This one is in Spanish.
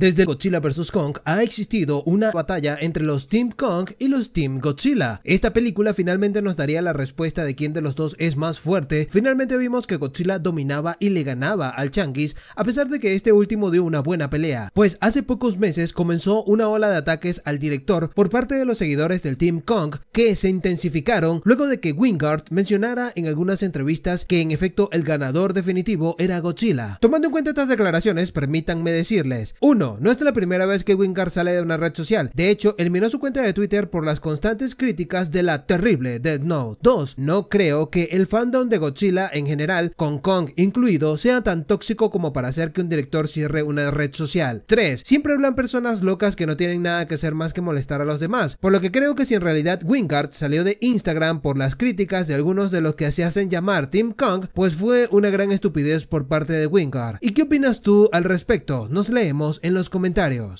Desde Godzilla vs. Kong ha existido una batalla entre los Team Kong y los Team Godzilla. Esta película finalmente nos daría la respuesta de quién de los dos es más fuerte. Finalmente vimos que Godzilla dominaba y le ganaba al Changuis, a pesar de que este último dio una buena pelea. Pues hace pocos meses comenzó una ola de ataques al director por parte de los seguidores del Team Kong, que se intensificaron luego de que Wingard mencionara en algunas entrevistas que en efecto el ganador definitivo era Godzilla. Tomando en cuenta estas declaraciones, permítanme decirles, Uno no, es la primera vez que Wingard sale de una red social. De hecho, eliminó su cuenta de Twitter por las constantes críticas de la terrible Dead Note 2. No creo que el fandom de Godzilla en general, con Kong incluido, sea tan tóxico como para hacer que un director cierre una red social. 3. Siempre hablan personas locas que no tienen nada que hacer más que molestar a los demás, por lo que creo que si en realidad Wingard salió de Instagram por las críticas de algunos de los que se hacen llamar Team Kong, pues fue una gran estupidez por parte de Wingard. ¿Y qué opinas tú al respecto? Nos leemos en los los comentarios.